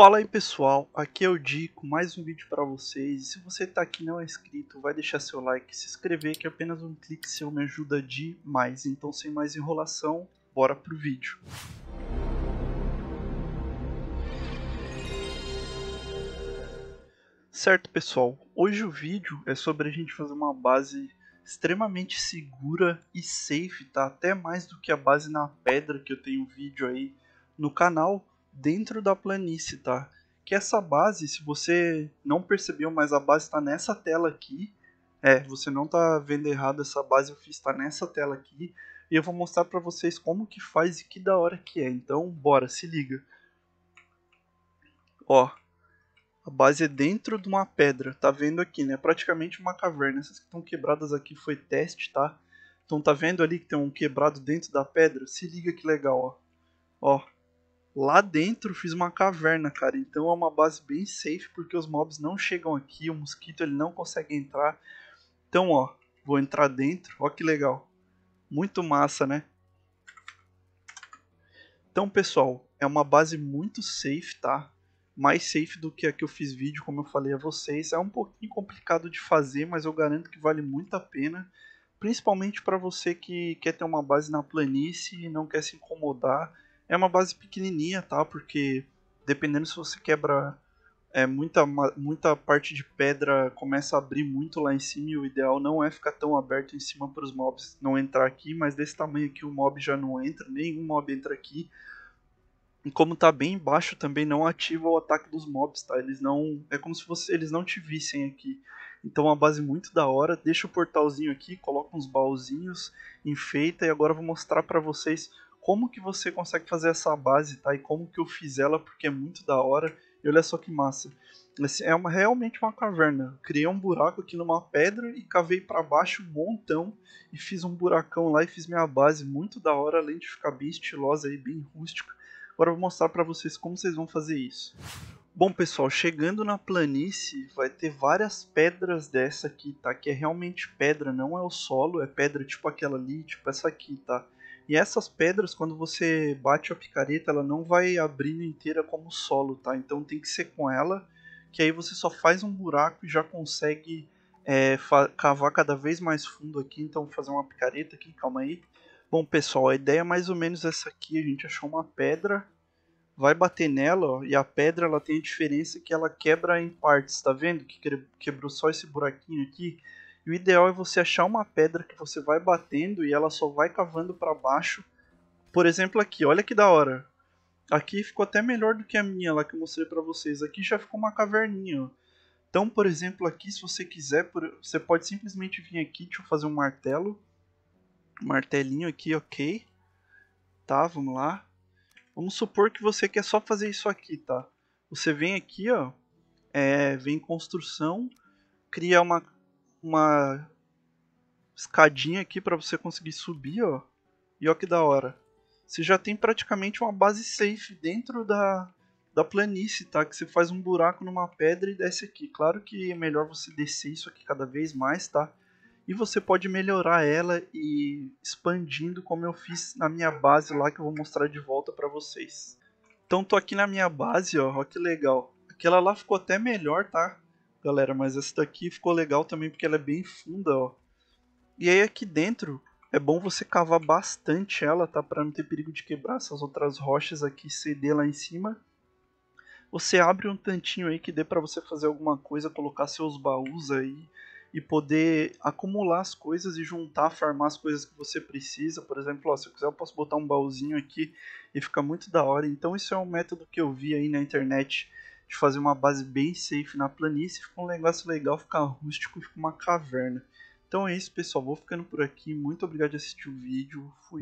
Fala aí pessoal, aqui é o Dico, mais um vídeo para vocês. Se você está aqui não é inscrito, vai deixar seu like, se inscrever, que é apenas um clique seu me ajuda demais. Então, sem mais enrolação, bora pro vídeo. Certo pessoal, hoje o vídeo é sobre a gente fazer uma base extremamente segura e safe, tá? Até mais do que a base na pedra que eu tenho um vídeo aí no canal dentro da planície, tá? Que essa base, se você não percebeu, mas a base está nessa tela aqui. É, você não tá vendo errado essa base, eu fiz, tá nessa tela aqui. E eu vou mostrar para vocês como que faz e que da hora que é. Então, bora, se liga. Ó, a base é dentro de uma pedra, tá vendo aqui, né? Praticamente uma caverna. Essas que estão quebradas aqui foi teste, tá? Então tá vendo ali que tem um quebrado dentro da pedra? Se liga que legal, ó. Ó, Lá dentro fiz uma caverna, cara. Então é uma base bem safe porque os mobs não chegam aqui, o mosquito ele não consegue entrar. Então, ó, vou entrar dentro. Ó que legal. Muito massa, né? Então, pessoal, é uma base muito safe, tá? Mais safe do que a que eu fiz vídeo, como eu falei a vocês. É um pouquinho complicado de fazer, mas eu garanto que vale muito a pena. Principalmente para você que quer ter uma base na planície e não quer se incomodar é uma base pequenininha, tá? Porque dependendo se você quebra é, muita, muita parte de pedra começa a abrir muito lá em cima e o ideal não é ficar tão aberto em cima para os mobs não entrar aqui, mas desse tamanho aqui o mob já não entra, nenhum mob entra aqui. E como tá bem embaixo também não ativa o ataque dos mobs, tá? Eles não, é como se você, eles não te vissem aqui. Então uma base muito da hora, deixa o portalzinho aqui, coloca uns baúzinhos, enfeita e agora eu vou mostrar para vocês como que você consegue fazer essa base, tá? E como que eu fiz ela, porque é muito da hora. E olha só que massa. Assim, é uma, realmente uma caverna. Criei um buraco aqui numa pedra e cavei para baixo um montão. E fiz um buracão lá e fiz minha base muito da hora, além de ficar bem estilosa e bem rústica. Agora eu vou mostrar para vocês como vocês vão fazer isso. Bom pessoal, chegando na planície, vai ter várias pedras dessa aqui, tá? Que é realmente pedra, não é o solo, é pedra tipo aquela ali, tipo essa aqui, tá? E essas pedras, quando você bate a picareta, ela não vai abrindo inteira como solo, tá? Então tem que ser com ela, que aí você só faz um buraco e já consegue é, cavar cada vez mais fundo aqui. Então vou fazer uma picareta aqui, calma aí. Bom, pessoal, a ideia é mais ou menos essa aqui. A gente achou uma pedra, vai bater nela, ó, e a pedra ela tem a diferença que ela quebra em partes, tá vendo? Que quebrou só esse buraquinho aqui o ideal é você achar uma pedra que você vai batendo e ela só vai cavando para baixo. Por exemplo, aqui, olha que da hora. Aqui ficou até melhor do que a minha lá que eu mostrei para vocês. Aqui já ficou uma caverninha. Ó. Então, por exemplo, aqui, se você quiser, você pode simplesmente vir aqui, deixa eu fazer um martelo. Martelinho aqui, ok. Tá, vamos lá. Vamos supor que você quer só fazer isso aqui, tá? Você vem aqui, ó, é, vem construção, cria uma uma escadinha aqui para você conseguir subir, ó. E ó que da hora. Você já tem praticamente uma base safe dentro da, da planície, tá? Que você faz um buraco numa pedra e desce aqui. Claro que é melhor você descer isso aqui cada vez mais, tá? E você pode melhorar ela e expandindo como eu fiz na minha base lá que eu vou mostrar de volta para vocês. Então tô aqui na minha base, ó, ó que legal. Aquela lá ficou até melhor, tá? galera, mas essa daqui ficou legal também porque ela é bem funda, ó. E aí aqui dentro é bom você cavar bastante ela, tá? Para não ter perigo de quebrar essas outras rochas aqui, ceder lá em cima. Você abre um tantinho aí que dê para você fazer alguma coisa, colocar seus baús aí e poder acumular as coisas e juntar, farmar as coisas que você precisa. Por exemplo, ó, se eu quiser eu posso botar um baúzinho aqui e fica muito da hora. Então isso é um método que eu vi aí na internet de fazer uma base bem safe na planície, fica um negócio legal, ficar rústico, fica uma caverna. Então é isso, pessoal. Vou ficando por aqui. Muito obrigado de assistir o vídeo. Fui.